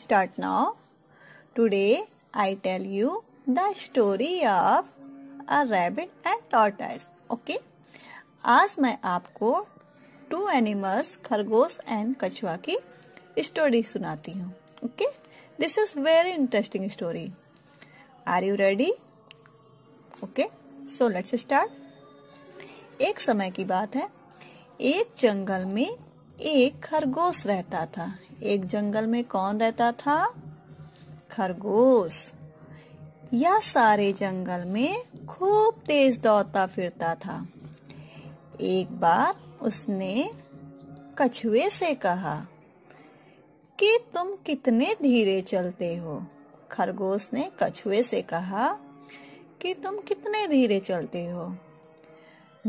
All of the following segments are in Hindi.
Start now Today I tell you the story of a rabbit and tortoise. Okay? आज मैं आपको टू एनिमल्स खरगोश एंड कछुआ की स्टोरी सुनाती हूँ okay this is very interesting story are you ready okay so let's start एक समय की बात है एक जंगल में एक खरगोश रहता था एक जंगल में कौन रहता था खरगोश यह सारे जंगल में खूब तेज दौड़ता फिरता था एक बार उसने कछुए से कहा कि तुम कितने धीरे चलते हो खरगोश ने कछुए से कहा कि तुम कितने धीरे चलते हो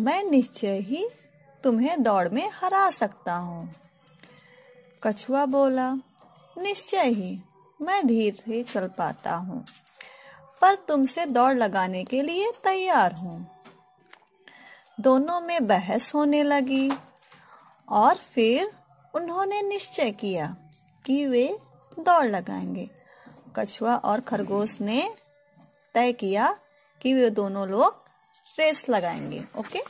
मैं निश्चय ही तुम्हें दौड़ में हरा सकता हूँ कछुआ बोला निश्चय ही मैं धीरे चल पाता हूँ पर तुमसे दौड़ लगाने के लिए तैयार हूँ दोनों में बहस होने लगी और फिर उन्होंने निश्चय किया कि वे दौड़ लगाएंगे कछुआ और खरगोश ने तय किया कि वे दोनों लोग रेस लगाएंगे ओके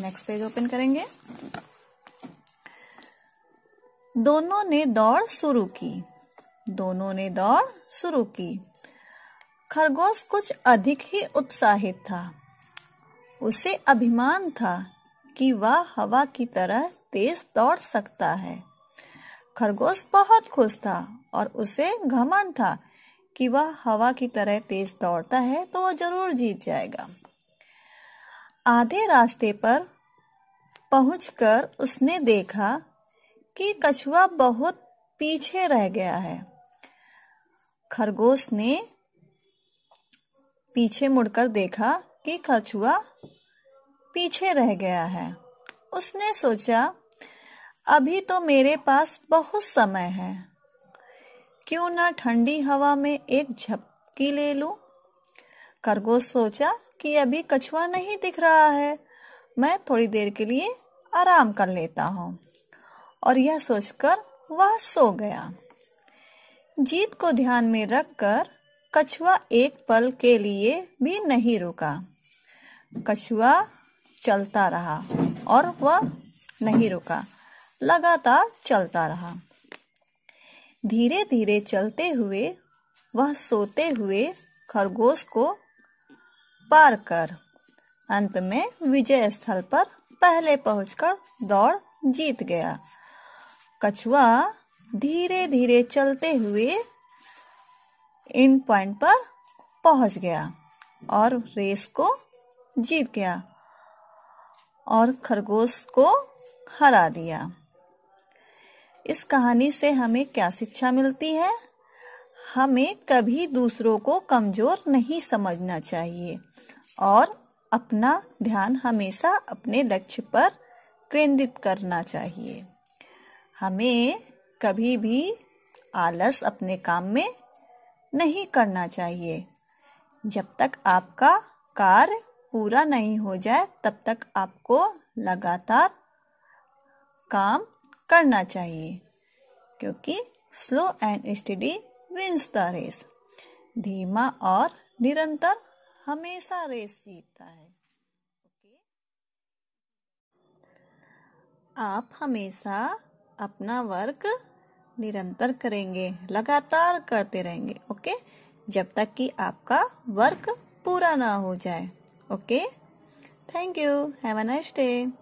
नेक्स्ट पेज ओपन करेंगे दोनों ने दौड़ शुरू की दोनों ने दौड़ शुरू की खरगोश कुछ अधिक ही उत्साहित था उसे अभिमान था कि वह हवा की तरह तेज दौड़ सकता है खरगोश बहुत खुश था और उसे घमंड था कि वह हवा की तरह तेज दौड़ता है तो वह जरूर जीत जाएगा आधे रास्ते पर पहुंचकर उसने देखा कि कछुआ बहुत पीछे रह गया है खरगोश ने पीछे मुड़कर देखा कि कछुआ पीछे रह गया है उसने सोचा अभी तो मेरे पास बहुत समय है क्यों ना ठंडी हवा में एक झपकी ले लूं? खरगोश सोचा कि अभी कछुआ नहीं दिख रहा है मैं थोड़ी देर के लिए आराम कर लेता हूँ और यह सोचकर वह सो गया जीत को ध्यान में रखकर कछुआ एक पल के लिए भी नहीं रुका कछुआ चलता रहा और वह नहीं रुका लगातार चलता रहा धीरे धीरे चलते हुए वह सोते हुए खरगोश को पार कर अंत में विजय स्थल पर पहले पहुंचकर दौड़ जीत गया कछुआ धीरे धीरे चलते हुए इन पॉइंट पर पहुंच गया और रेस को जीत गया और खरगोश को हरा दिया इस कहानी से हमें क्या शिक्षा मिलती है हमें कभी दूसरों को कमजोर नहीं समझना चाहिए और अपना ध्यान हमेशा अपने लक्ष्य पर केंद्रित करना चाहिए हमें कभी भी आलस अपने काम में नहीं करना चाहिए जब तक आपका कार्य पूरा नहीं हो जाए तब तक आपको लगातार काम करना चाहिए क्योंकि slow and steady wins the race धीमा और निरंतर हमेशा रेस जीतता है आप हमेशा अपना वर्क निरंतर करेंगे लगातार करते रहेंगे ओके जब तक कि आपका वर्क पूरा ना हो जाए okay thank you have a nice day